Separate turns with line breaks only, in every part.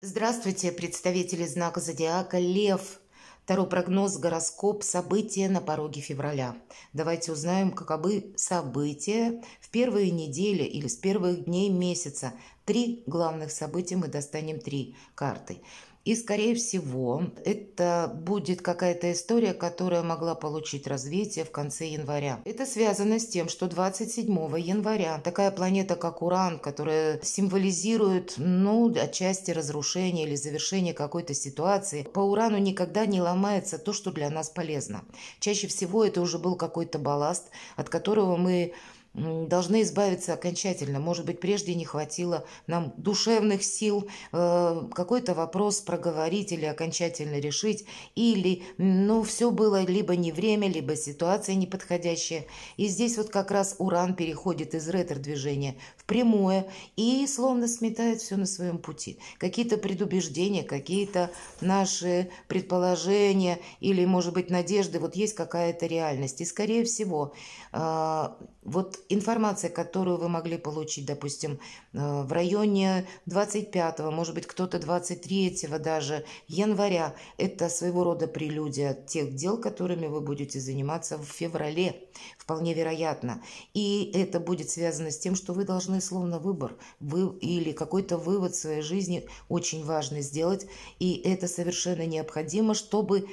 Здравствуйте, представители знака зодиака Лев. Таро прогноз, гороскоп, события на пороге февраля. Давайте узнаем, каковы события в первые недели или с первых дней месяца. Три главных события мы достанем три карты. И, скорее всего, это будет какая-то история, которая могла получить развитие в конце января. Это связано с тем, что 27 января такая планета, как Уран, которая символизирует, ну, отчасти разрушение или завершение какой-то ситуации, по Урану никогда не ломается то, что для нас полезно. Чаще всего это уже был какой-то балласт, от которого мы должны избавиться окончательно. Может быть, прежде не хватило нам душевных сил э, какой-то вопрос проговорить или окончательно решить, или, ну, все было либо не время, либо ситуация неподходящая. И здесь вот как раз уран переходит из ретро-движения в прямое и словно сметает все на своем пути. Какие-то предубеждения, какие-то наши предположения или, может быть, надежды, вот есть какая-то реальность. И, скорее всего, э, вот информация, которую вы могли получить, допустим, э, в районе 25, может быть, кто-то 23 даже января, это своего рода прелюдия тех дел, которыми вы будете заниматься в феврале, вполне вероятно. И это будет связано с тем, что вы должны словно выбор вы, или какой-то вывод в своей жизни очень важный сделать, и это совершенно необходимо, чтобы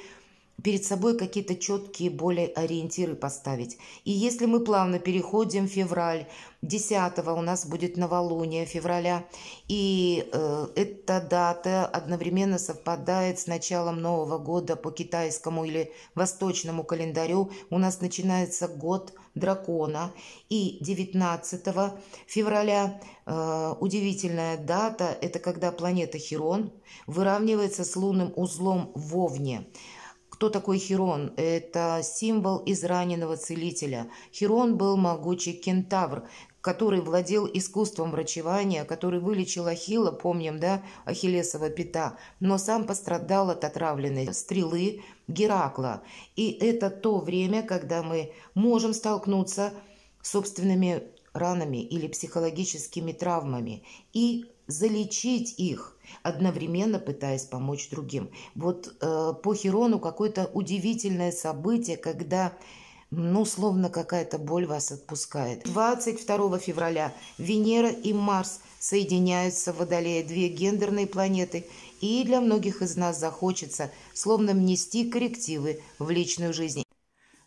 перед собой какие-то четкие более ориентиры поставить. И если мы плавно переходим в февраль, 10 у нас будет новолуние февраля, и э, эта дата одновременно совпадает с началом Нового года по китайскому или восточному календарю. У нас начинается год дракона, и 19 февраля э, удивительная дата, это когда планета Херон выравнивается с лунным узлом Вовне – кто такой Хирон? Это символ израненного целителя. Хирон был могучий кентавр, который владел искусством врачевания, который вылечил Ахилла, помним, да, Ахиллесова пята, но сам пострадал от отравленной стрелы Геракла. И это то время, когда мы можем столкнуться с собственными ранами или психологическими травмами и залечить их, одновременно пытаясь помочь другим. Вот э, по Херону какое-то удивительное событие, когда ну, словно какая-то боль вас отпускает. 22 февраля Венера и Марс соединяются в Водолее, две гендерные планеты, и для многих из нас захочется словно внести коррективы в личную жизнь.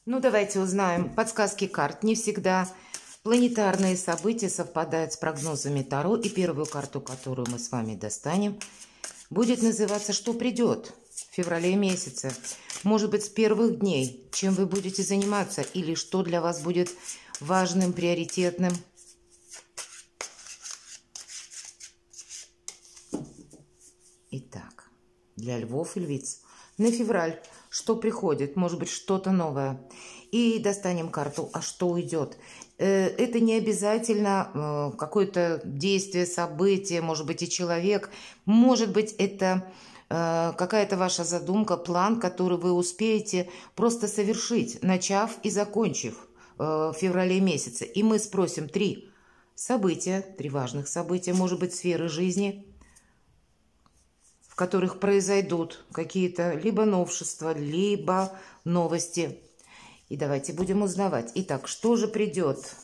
Ну, давайте узнаем подсказки карт. Не всегда Планетарные события совпадают с прогнозами Таро, и первую карту, которую мы с вами достанем, будет называться «Что придет?» в феврале месяце. Может быть, с первых дней, чем вы будете заниматься, или что для вас будет важным, приоритетным. Итак, для львов и львиц на февраль что приходит, может быть, что-то новое. И достанем карту «А что уйдет?». Э, это не обязательно э, какое-то действие, событие, может быть, и человек. Может быть, это э, какая-то ваша задумка, план, который вы успеете просто совершить, начав и закончив в феврале месяце. И мы спросим три события, три важных события, может быть, сферы жизни, в которых произойдут какие-то либо новшества, либо новости – и давайте будем узнавать. Итак, что же придет?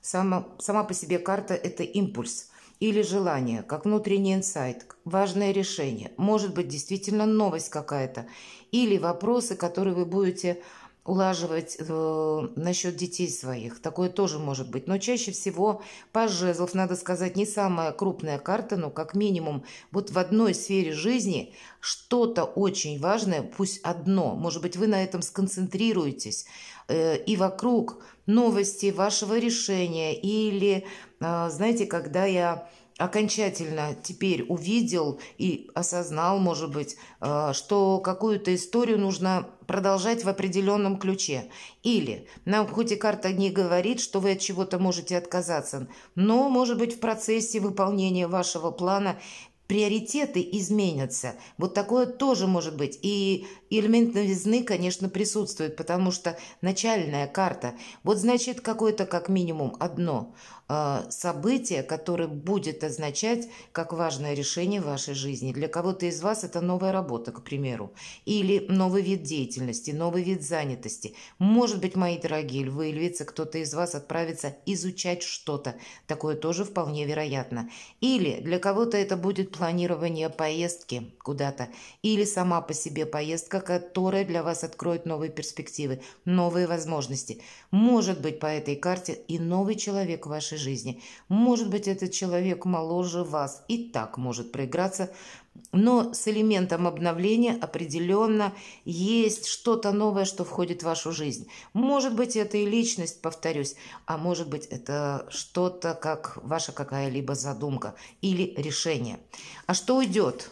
Сама, сама по себе карта – это импульс или желание, как внутренний инсайт, важное решение, может быть, действительно новость какая-то, или вопросы, которые вы будете улаживать э, насчет детей своих. Такое тоже может быть. Но чаще всего паж жезлов, надо сказать, не самая крупная карта, но как минимум вот в одной сфере жизни что-то очень важное, пусть одно. Может быть, вы на этом сконцентрируетесь э, и вокруг новости вашего решения или, э, знаете, когда я окончательно теперь увидел и осознал, может быть, э, что какую-то историю нужно продолжать в определенном ключе. Или нам хоть и карта не говорит, что вы от чего-то можете отказаться, но, может быть, в процессе выполнения вашего плана приоритеты изменятся. Вот такое тоже может быть. И элемент новизны, конечно, присутствует, потому что начальная карта. Вот значит какое-то как минимум одно. А, событие, которое будет означать как важное решение в вашей жизни. Для кого-то из вас это новая работа, к примеру, или новый вид деятельности, новый вид занятости. Может быть, мои дорогие львы и львицы, кто-то из вас отправится изучать что-то. Такое тоже вполне вероятно. Или для кого-то это будет планирование поездки куда-то, или сама по себе поездка, которая для вас откроет новые перспективы, новые возможности. Может быть, по этой карте и новый человек в вашей вашей жизни. Может быть, этот человек моложе вас и так может проиграться, но с элементом обновления определенно есть что-то новое, что входит в вашу жизнь. Может быть, это и личность, повторюсь, а может быть, это что-то, как ваша какая-либо задумка или решение. А что уйдет?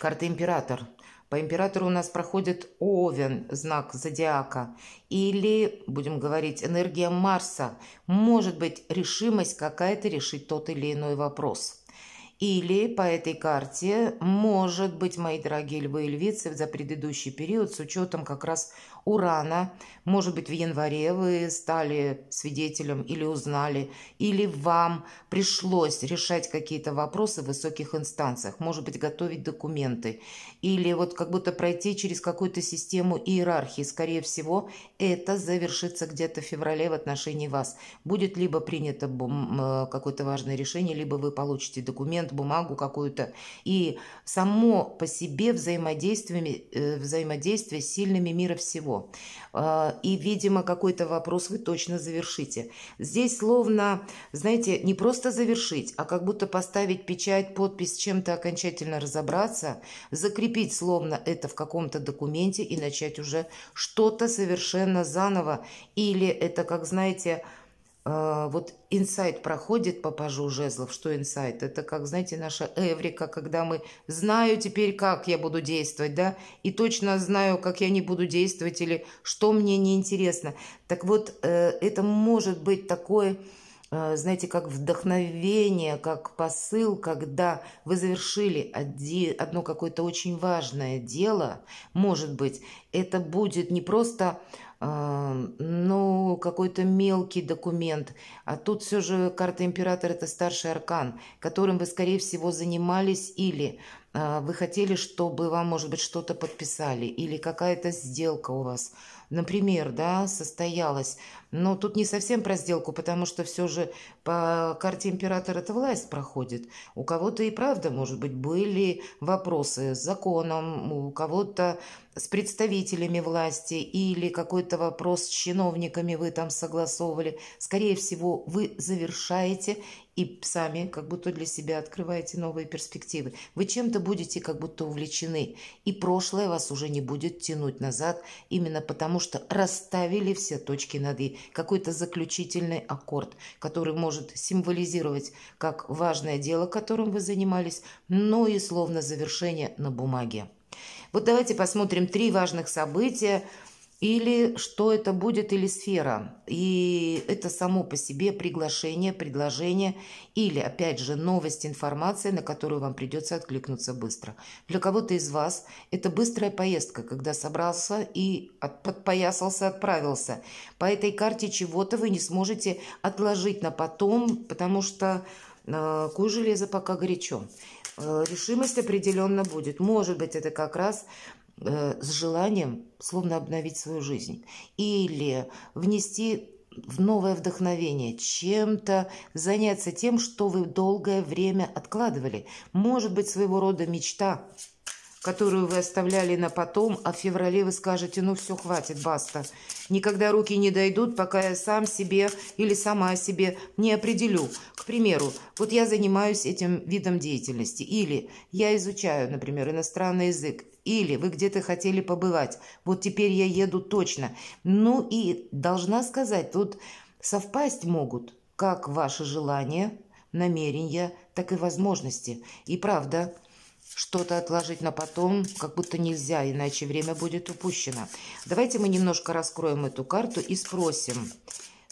Карта император – по императору у нас проходит Овен, знак зодиака. Или, будем говорить, энергия Марса. Может быть, решимость какая-то решить тот или иной вопрос. Или по этой карте, может быть, мои дорогие львы и львицы, за предыдущий период, с учетом как раз Урана. Может быть, в январе вы стали свидетелем или узнали, или вам пришлось решать какие-то вопросы в высоких инстанциях, может быть, готовить документы, или вот как будто пройти через какую-то систему иерархии. Скорее всего, это завершится где-то в феврале в отношении вас. Будет либо принято э, какое-то важное решение, либо вы получите документ, бумагу какую-то. И само по себе взаимодействие, э, взаимодействие с сильными мира всего всего. А, и, видимо, какой-то вопрос вы точно завершите. Здесь словно, знаете, не просто завершить, а как будто поставить печать, подпись, чем-то окончательно разобраться, закрепить словно это в каком-то документе и начать уже что-то совершенно заново. Или это, как, знаете, а, вот инсайт проходит по пажу жезлов. Что инсайт? Это как, знаете, наша эврика, когда мы знаю теперь, как я буду действовать, да, и точно знаю, как я не буду действовать или что мне неинтересно. Так вот, э, это может быть такое Э, знаете, как вдохновение, как посыл, когда вы завершили один, одно какое-то очень важное дело, может быть, это будет не просто э, ну, какой-то мелкий документ. А тут все же карта императора – это старший аркан, которым вы, скорее всего, занимались или э, вы хотели, чтобы вам, может быть, что-то подписали, или какая-то сделка у вас например, да, состоялась. Но тут не совсем про сделку, потому что все же по карте императора эта власть проходит. У кого-то и правда, может быть, были вопросы с законом, у кого-то с представителями власти или какой-то вопрос с чиновниками вы там согласовывали. Скорее всего, вы завершаете и сами как будто для себя открываете новые перспективы. Вы чем-то будете как будто увлечены, и прошлое вас уже не будет тянуть назад именно потому, потому что расставили все точки над «и». Какой-то заключительный аккорд, который может символизировать как важное дело, которым вы занимались, но и словно завершение на бумаге. Вот давайте посмотрим три важных события, или что это будет, или сфера. И это само по себе приглашение, предложение, или, опять же, новость, информация, на которую вам придется откликнуться быстро. Для кого-то из вас это быстрая поездка, когда собрался и от, подпоясался, отправился. По этой карте чего-то вы не сможете отложить на потом, потому что э, куй железо пока горячо э, решимость определенно будет. Может быть, это как раз Э, с желанием словно обновить свою жизнь или внести в новое вдохновение, чем-то заняться тем, что вы долгое время откладывали. Может быть, своего рода мечта, которую вы оставляли на потом, а в феврале вы скажете, ну все, хватит, баста. Никогда руки не дойдут, пока я сам себе или сама себе не определю. К примеру, вот я занимаюсь этим видом деятельности, или я изучаю, например, иностранный язык, или вы где-то хотели побывать. Вот теперь я еду точно. Ну и должна сказать, тут совпасть могут как ваши желания, намерения, так и возможности. И правда, что-то отложить на потом, как будто нельзя, иначе время будет упущено. Давайте мы немножко раскроем эту карту и спросим,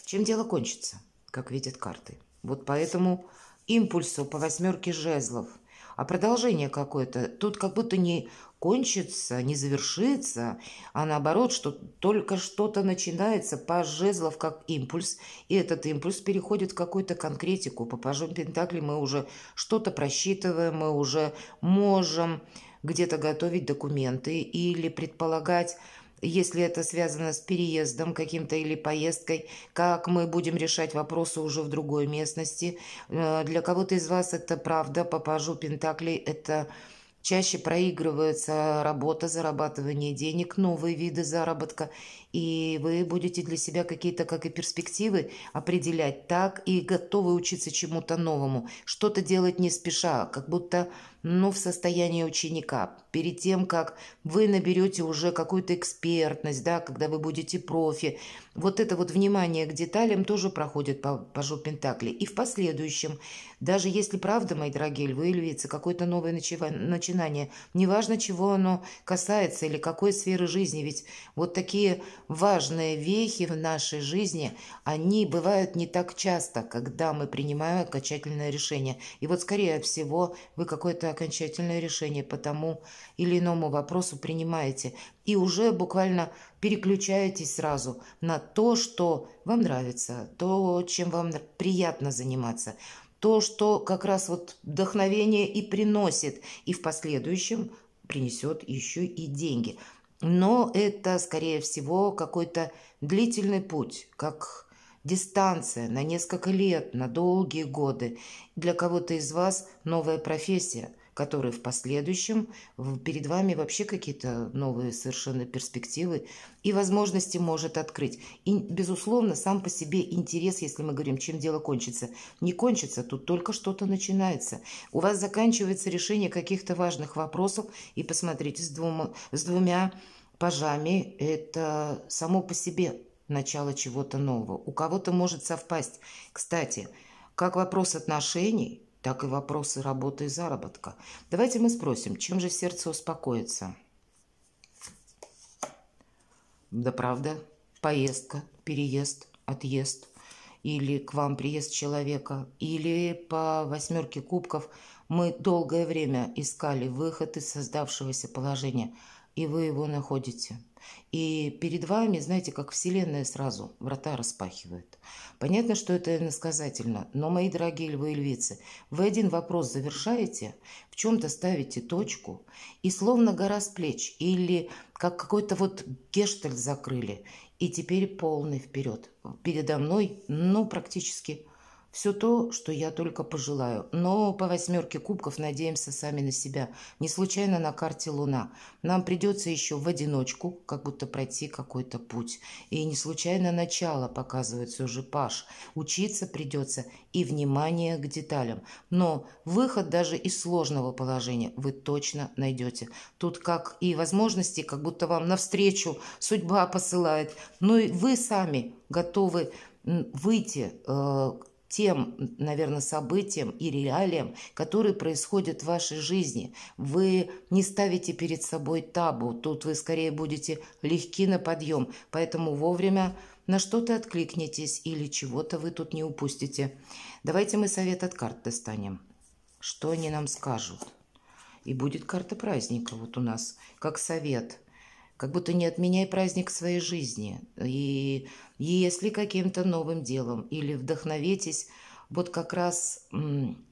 чем дело кончится, как видят карты. Вот поэтому импульсу по восьмерке жезлов – а продолжение какое-то. Тут как будто не кончится, не завершится, а наоборот, что только что-то начинается по жезлов как импульс, и этот импульс переходит в какую-то конкретику. По пажам Пентакли мы уже что-то просчитываем, мы уже можем где-то готовить документы или предполагать если это связано с переездом каким-то или поездкой, как мы будем решать вопросы уже в другой местности. Э, для кого-то из вас это правда, по пажу Пентаклей это чаще проигрывается работа, зарабатывание денег, новые виды заработка и вы будете для себя какие-то, как и перспективы, определять так, и готовы учиться чему-то новому, что-то делать не спеша, как будто, ну, в состоянии ученика, перед тем, как вы наберете уже какую-то экспертность, да, когда вы будете профи. Вот это вот внимание к деталям тоже проходит по, по жопентакли. И в последующем, даже если правда, мои дорогие львы и львицы, какое-то новое начинание, неважно, чего оно касается или какой сферы жизни, ведь вот такие важные вехи в нашей жизни, они бывают не так часто, когда мы принимаем окончательное решение. И вот, скорее всего, вы какое-то окончательное решение по тому или иному вопросу принимаете. И уже буквально переключаетесь сразу на то, что вам нравится, то, чем вам приятно заниматься то, что как раз вот вдохновение и приносит, и в последующем принесет еще и деньги но это, скорее всего, какой-то длительный путь, как дистанция на несколько лет, на долгие годы. Для кого-то из вас новая профессия, которые в последующем перед вами вообще какие-то новые совершенно перспективы и возможности может открыть. И, безусловно, сам по себе интерес, если мы говорим, чем дело кончится, не кончится, тут только что-то начинается. У вас заканчивается решение каких-то важных вопросов, и посмотрите, с, двума, с двумя пажами это само по себе начало чего-то нового. У кого-то может совпасть, кстати, как вопрос отношений, так и вопросы работы и заработка. Давайте мы спросим, чем же сердце успокоится? Да правда, поездка, переезд, отъезд или к вам приезд человека, или по восьмерке кубков мы долгое время искали выход из создавшегося положения, и вы его находите – и перед вами, знаете, как Вселенная сразу врата распахивает. Понятно, что это иносказательно, но, мои дорогие львы и львицы, вы один вопрос завершаете, в чем-то ставите точку, и словно гора с плеч, или как какой-то вот гештальт закрыли, и теперь полный вперед. Передо мной, ну, практически все то, что я только пожелаю. Но по восьмерке кубков надеемся сами на себя. Не случайно на карте Луна. Нам придется еще в одиночку как будто пройти какой-то путь. И не случайно начало показывает все Паш. Учиться придется и внимание к деталям. Но выход даже из сложного положения вы точно найдете. Тут как и возможности, как будто вам навстречу судьба посылает. Но и вы сами готовы выйти э, тем, наверное, событиям и реалиям, которые происходят в вашей жизни. Вы не ставите перед собой табу, тут вы скорее будете легки на подъем, поэтому вовремя на что-то откликнетесь или чего-то вы тут не упустите. Давайте мы совет от карт достанем. Что они нам скажут? И будет карта праздника вот у нас, как совет. Как будто не отменяй праздник своей жизни. И если каким-то новым делом, или вдохновитесь, вот как раз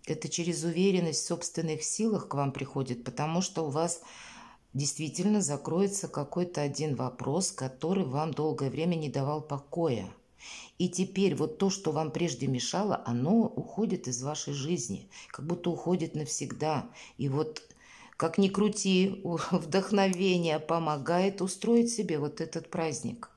это через уверенность в собственных силах к вам приходит, потому что у вас действительно закроется какой-то один вопрос, который вам долгое время не давал покоя. И теперь вот то, что вам прежде мешало, оно уходит из вашей жизни, как будто уходит навсегда. И вот как ни крути, вдохновение помогает устроить себе вот этот праздник.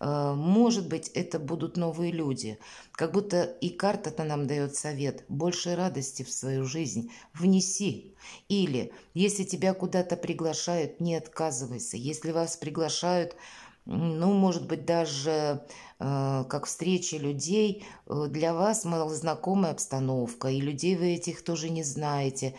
Э, может быть, это будут новые люди. Как будто и карта-то нам дает совет. Больше радости в свою жизнь внеси. Или, если тебя куда-то приглашают, не отказывайся. Если вас приглашают, ну, может быть, даже э, как встречи людей, э, для вас малознакомая обстановка, и людей вы этих тоже не знаете.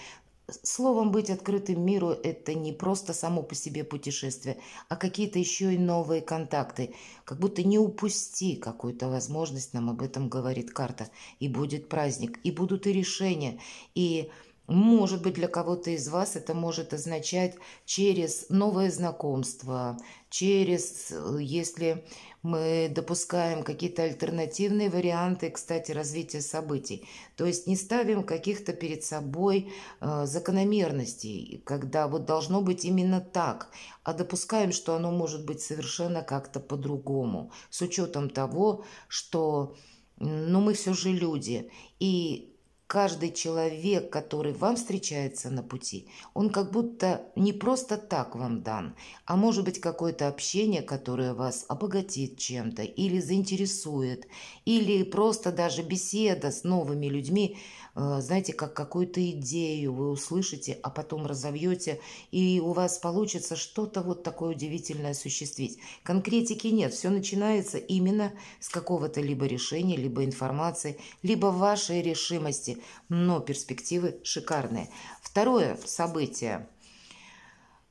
Словом, быть открытым миру – это не просто само по себе путешествие, а какие-то еще и новые контакты. Как будто не упусти какую-то возможность, нам об этом говорит карта. И будет праздник, и будут и решения, и может быть, для кого-то из вас это может означать через новое знакомство, через, э, если мы допускаем какие-то альтернативные варианты, кстати, развития событий. То есть не ставим каких-то перед собой э, закономерностей, когда вот должно быть именно так, а допускаем, что оно может быть совершенно как-то по-другому, с учетом того, что ну, мы все же люди. И каждый человек, который вам встречается на пути, он как будто не просто так вам дан, а может быть какое-то общение, которое вас обогатит чем-то или заинтересует, или просто даже беседа с новыми людьми Э, знаете, как какую-то идею вы услышите, а потом разовьете, и у вас получится что-то вот такое удивительное осуществить. Конкретики нет, все начинается именно с какого-то либо решения, либо информации, либо вашей решимости, но перспективы шикарные. Второе событие –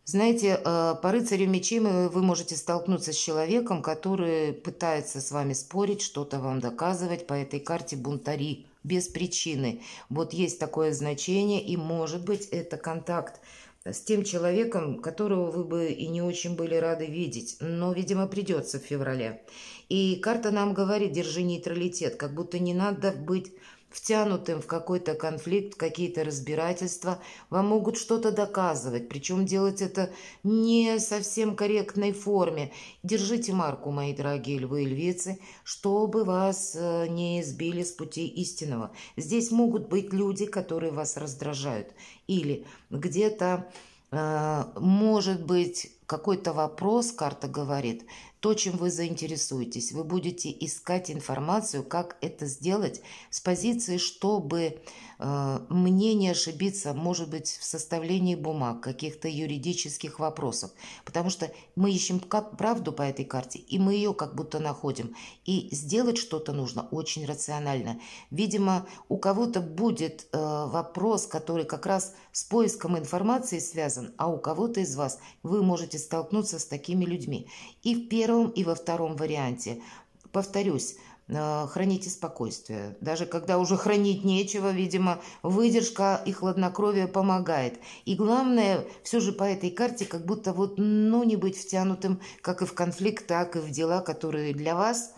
знаете, э, по рыцарю мечей вы можете столкнуться с человеком, который пытается с вами спорить, что-то вам доказывать. По этой карте бунтари без причины. Вот есть такое значение, и может быть это контакт с тем человеком, которого вы бы и не очень были рады видеть, но, видимо, придется в феврале. И карта нам говорит, держи нейтралитет, как будто не надо быть втянутым в какой-то конфликт, какие-то разбирательства, вам могут что-то доказывать, причем делать это не совсем корректной форме. Держите марку, мои дорогие львы и львицы, чтобы вас э, не избили с пути истинного. Здесь могут быть люди, которые вас раздражают, или где-то э, может быть какой-то вопрос, карта говорит, то, чем вы заинтересуетесь. Вы будете искать информацию, как это сделать с позиции, чтобы э, мне не ошибиться, может быть, в составлении бумаг, каких-то юридических вопросов. Потому что мы ищем правду по этой карте, и мы ее как будто находим. И сделать что-то нужно очень рационально. Видимо, у кого-то будет э, вопрос, который как раз с поиском информации связан, а у кого-то из вас вы можете столкнуться с такими людьми. И в первом первом и во втором варианте. Повторюсь, э, храните спокойствие. Даже когда уже хранить нечего, видимо, выдержка и хладнокровие помогает. И главное, все же по этой карте как будто вот, ну, не быть втянутым как и в конфликт, так и в дела, которые для вас,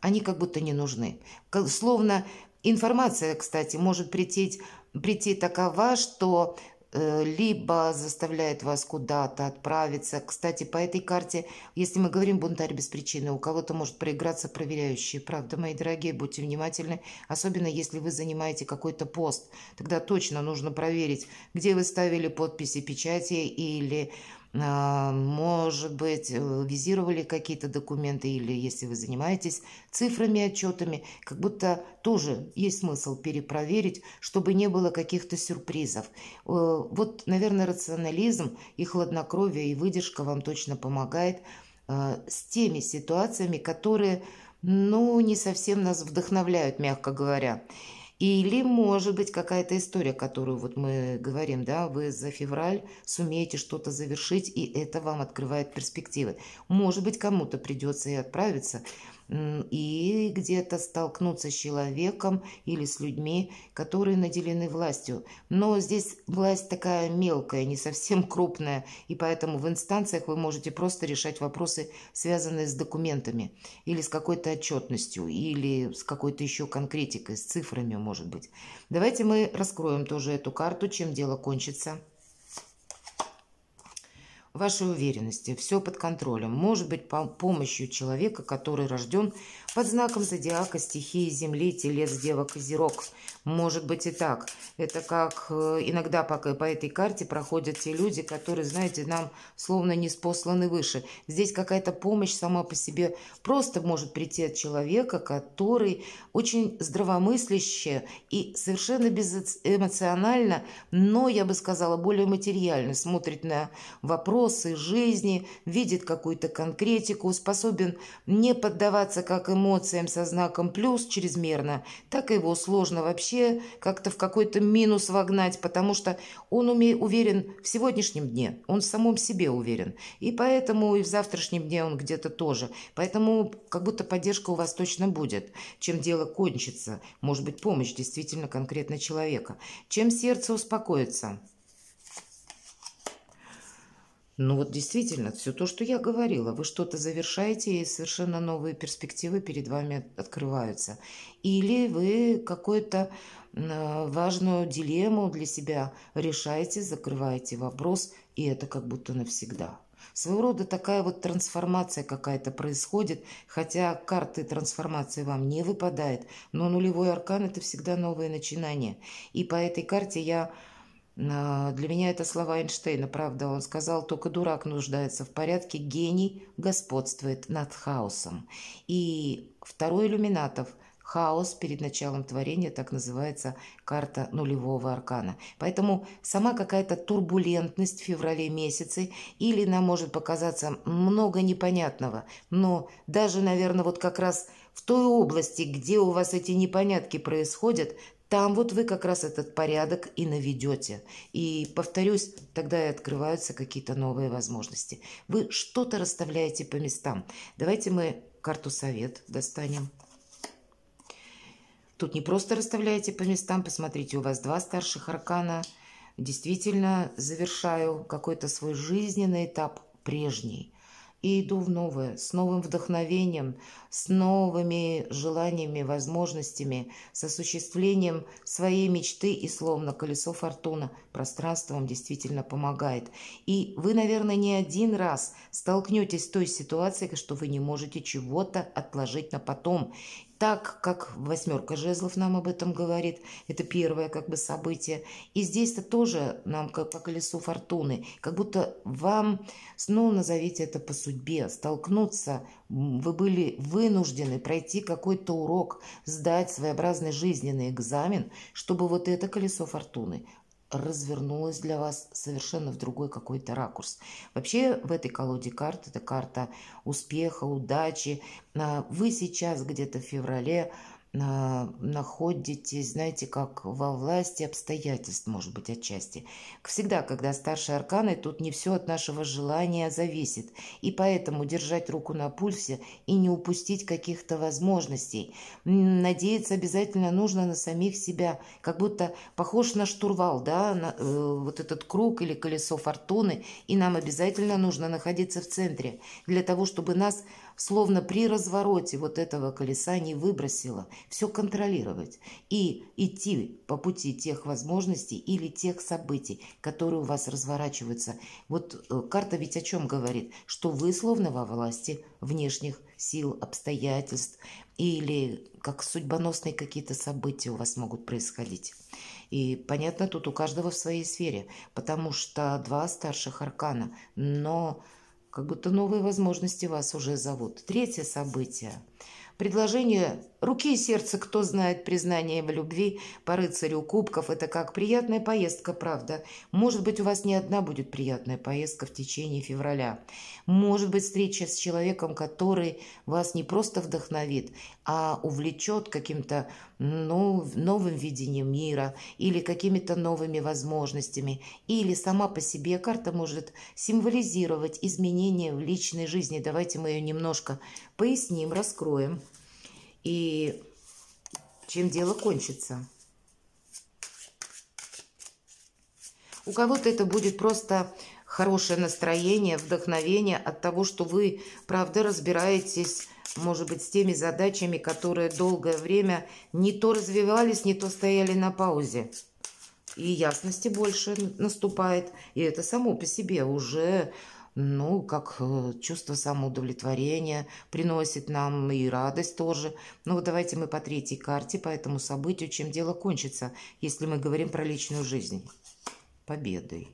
они как будто не нужны. Словно информация, кстати, может прийти, прийти такова, что Э, либо заставляет вас куда-то отправиться. Кстати, по этой карте, если мы говорим «бунтарь без причины», у кого-то может проиграться проверяющие. Правда, мои дорогие, будьте внимательны, особенно если вы занимаете какой-то пост. Тогда точно нужно проверить, где вы ставили подписи печати или а, может быть, э, визировали какие-то документы или, если вы занимаетесь цифрами, отчетами, как будто тоже есть смысл перепроверить, чтобы не было каких-то сюрпризов. Э, вот, наверное, рационализм и хладнокровие, и выдержка вам точно помогает а, с теми ситуациями, которые, ну, не совсем нас вдохновляют, мягко говоря. Или, может быть, какая-то история, которую вот мы говорим, да, вы за февраль сумеете что-то завершить, и это вам открывает перспективы. Может быть, кому-то придется и отправиться и где-то столкнуться с человеком или с людьми, которые наделены властью. Но здесь власть такая мелкая, не совсем крупная, и поэтому в инстанциях вы можете просто решать вопросы, связанные с документами или с какой-то отчетностью, или с какой-то еще конкретикой, с цифрами, может быть. Давайте мы раскроем тоже эту карту, чем дело кончится вашей уверенности, все под контролем. Может быть, по помощью человека, который рожден под знаком зодиака стихии Земли, Телец, Дева, Козерог. Может быть и так. Это как э, иногда по, по этой карте проходят те люди, которые, знаете, нам словно не спосланы выше. Здесь какая-то помощь сама по себе просто может прийти от человека, который очень здравомысляще и совершенно безэмоционально, но, я бы сказала, более материально смотрит на вопросы жизни, видит какую-то конкретику, способен не поддаваться, как и эмоциям со знаком плюс чрезмерно, так его сложно вообще как-то в какой-то минус вогнать, потому что он уме уверен в сегодняшнем дне, он в самом себе уверен. И поэтому и в завтрашнем дне он где-то тоже. Поэтому как будто поддержка у вас точно будет. Чем дело кончится, может быть помощь действительно конкретно человека. Чем сердце успокоится. Ну вот действительно, все то, что я говорила, вы что-то завершаете, и совершенно новые перспективы перед вами открываются. Или вы какую-то э, важную дилемму для себя решаете, закрываете вопрос, и это как будто навсегда. Своего рода такая вот трансформация какая-то происходит, хотя карты трансформации вам не выпадает, но нулевой аркан – это всегда новое начинание. И по этой карте я а, для меня это слова Эйнштейна, правда, он сказал, только дурак нуждается в порядке, гений господствует над хаосом. И второй иллюминатов – Хаос перед началом творения, так называется карта нулевого аркана. Поэтому сама какая-то турбулентность в феврале месяце, или нам может показаться много непонятного, но даже, наверное, вот как раз в той области, где у вас эти непонятки происходят, там вот вы как раз этот порядок и наведете. И, повторюсь, тогда и открываются какие-то новые возможности. Вы что-то расставляете по местам. Давайте мы карту совет достанем. Тут не просто расставляете по местам, посмотрите, у вас два старших аркана. Действительно, завершаю какой-то свой жизненный этап прежний и иду в новое, с новым вдохновением, с новыми желаниями, возможностями, с осуществлением своей мечты и словно колесо фортуна пространством действительно помогает. И вы, наверное, не один раз столкнетесь с той ситуацией, что вы не можете чего-то отложить на потом так как восьмерка жезлов нам об этом говорит, это первое как бы событие. И здесь-то тоже нам как по колесу фортуны, как будто вам, ну назовите это по судьбе, столкнуться, вы были вынуждены пройти какой-то урок, сдать своеобразный жизненный экзамен, чтобы вот это колесо фортуны развернулась для вас совершенно в другой какой-то ракурс. Вообще в этой колоде карт это карта успеха, удачи. А, вы сейчас где-то в феврале находитесь, знаете, как во власти обстоятельств, может быть, отчасти. Всегда, когда старшие арканы, тут не все от нашего желания зависит, и поэтому держать руку на пульсе и не упустить каких-то возможностей. Надеяться обязательно нужно на самих себя, как будто похож на штурвал, да, на, э, вот этот круг или колесо фортуны, и нам обязательно нужно находиться в центре для того, чтобы нас словно при развороте вот этого колеса не выбросило, все контролировать и идти по пути тех возможностей или тех событий, которые у вас разворачиваются. Вот э, карта ведь о чем говорит? Что вы словно во власти внешних сил, обстоятельств или как судьбоносные какие-то события у вас могут происходить. И понятно, тут у каждого в своей сфере, потому что два старших аркана, но как будто новые возможности вас уже зовут. Третье событие. Предложение Руки и сердце, кто знает, признание в любви по рыцарю кубков – это как приятная поездка, правда. Может быть, у вас не одна будет приятная поездка в течение февраля. Может быть, встреча с человеком, который вас не просто вдохновит, а увлечет каким-то нов, ну, новым видением мира или какими-то новыми возможностями. Или сама по себе карта может символизировать изменения в личной жизни. Давайте мы ее немножко поясним, раскроем и чем дело кончится. У кого-то это будет просто хорошее настроение, вдохновение от того, что вы, правда, разбираетесь, может быть, с теми задачами, которые долгое время не то развивались, не то стояли на паузе. И ясности больше наступает. И это само по себе уже ну, как э, чувство самоудовлетворения приносит нам и радость тоже. Ну, вот давайте мы по третьей карте по этому событию, чем дело кончится, если мы говорим про личную жизнь. Победой.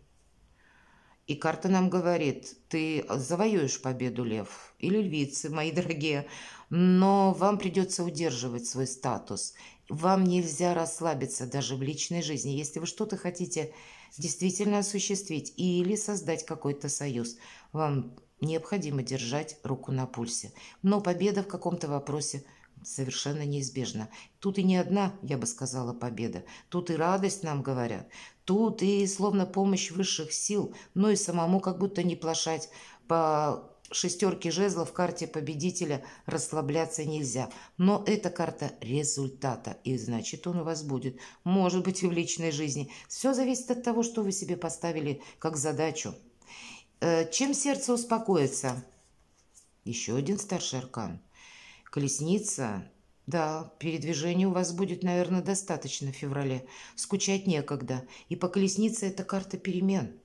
И карта нам говорит, ты э, завоюешь победу, лев или львицы, мои дорогие, но вам придется удерживать свой статус. Вам нельзя расслабиться даже в личной жизни. Если вы что-то хотите действительно осуществить или создать какой-то союз. Вам необходимо держать руку на пульсе. Но победа в каком-то вопросе совершенно неизбежна. Тут и не одна, я бы сказала, победа. Тут и радость нам говорят. Тут и словно помощь высших сил, но ну и самому как будто не плашать по шестерки жезлов в карте победителя расслабляться нельзя. Но эта карта результата, и значит он у вас будет. Может быть и в личной жизни. Все зависит от того, что вы себе поставили как задачу. Э, чем сердце успокоится? Еще один старший аркан. Колесница да, передвижения у вас будет, наверное, достаточно в феврале. Скучать некогда. И по колеснице это карта перемен.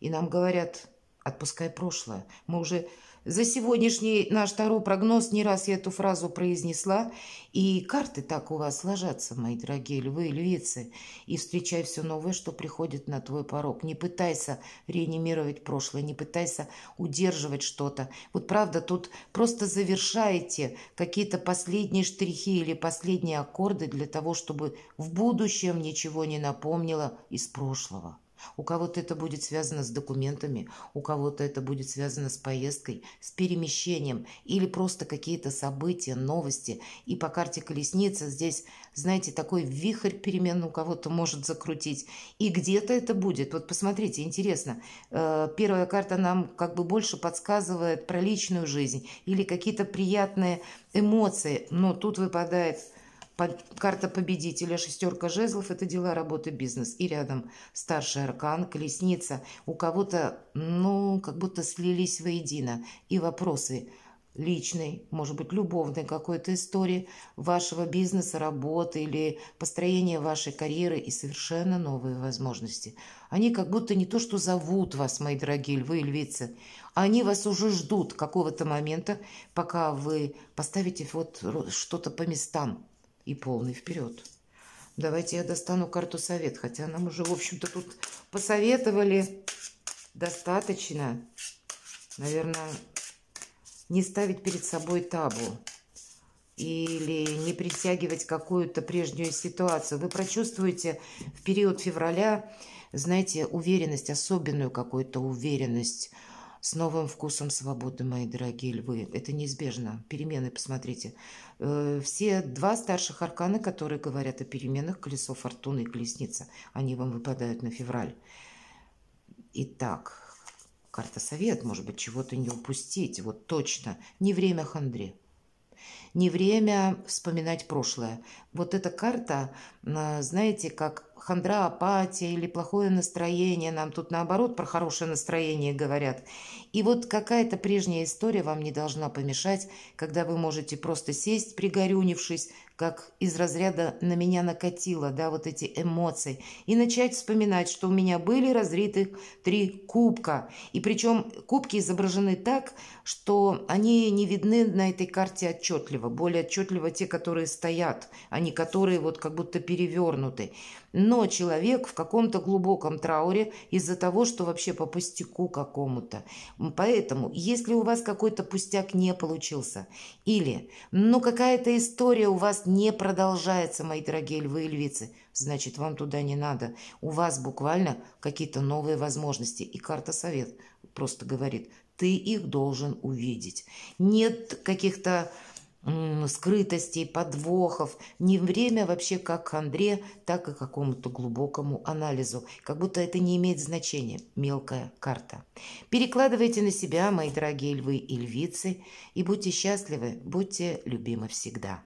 И нам говорят, отпускай прошлое. Мы уже за сегодняшний наш второй прогноз не раз я эту фразу произнесла. И карты так у вас ложатся, мои дорогие львы и львицы. И встречай все новое, что приходит на твой порог. Не пытайся реанимировать прошлое, не пытайся удерживать что-то. Вот правда, тут просто завершаете какие-то последние штрихи или последние аккорды для того, чтобы в будущем ничего не напомнило из прошлого. У кого-то это будет связано с документами, у кого-то это будет связано с поездкой, с перемещением или просто какие-то события, новости. И по карте колесница здесь, знаете, такой вихрь перемен у кого-то может закрутить. И где-то это будет. Вот посмотрите, интересно. Э, первая карта нам как бы больше подсказывает про личную жизнь или какие-то приятные эмоции. Но тут выпадает Карта победителя, шестерка жезлов – это дела, работы бизнес. И рядом старший аркан, колесница. У кого-то, ну, как будто слились воедино. И вопросы личной, может быть, любовной какой-то истории вашего бизнеса, работы или построения вашей карьеры и совершенно новые возможности. Они как будто не то, что зовут вас, мои дорогие львы и львицы, а они вас уже ждут какого-то момента, пока вы поставите вот что-то по местам и полный вперед. Давайте я достану карту совет, хотя нам уже, в общем-то, тут посоветовали достаточно, наверное, не ставить перед собой табу или не притягивать какую-то прежнюю ситуацию. Вы прочувствуете в период февраля, знаете, уверенность, особенную какую-то уверенность – с новым вкусом свободы, мои дорогие львы. Это неизбежно. Перемены, посмотрите. Э, все два старших аркана, которые говорят о переменах, колесо фортуны и колесница, они вам выпадают на февраль. Итак, карта совет, может быть, чего-то не упустить. Вот точно. Не время хандре. Не время вспоминать прошлое. Вот эта карта, э, знаете, как хандра, апатия или плохое настроение. Нам тут наоборот про хорошее настроение говорят. И вот какая-то прежняя история вам не должна помешать, когда вы можете просто сесть, пригорюнившись, как из разряда на меня накатило, да, вот эти эмоции, и начать вспоминать, что у меня были разритых три кубка. И причем кубки изображены так, что они не видны на этой карте отчетливо, более отчетливо те, которые стоят, а не которые вот как будто перевернуты но человек в каком-то глубоком трауре из-за того, что вообще по пустяку какому-то. Поэтому, если у вас какой-то пустяк не получился, или, ну, какая-то история у вас не продолжается, мои дорогие львы и львицы, значит, вам туда не надо. У вас буквально какие-то новые возможности. И карта совет просто говорит, ты их должен увидеть. Нет каких-то скрытостей, подвохов. Не время вообще как к Андре, так и какому-то глубокому анализу. Как будто это не имеет значения. Мелкая карта. Перекладывайте на себя, мои дорогие львы и львицы, и будьте счастливы, будьте любимы всегда.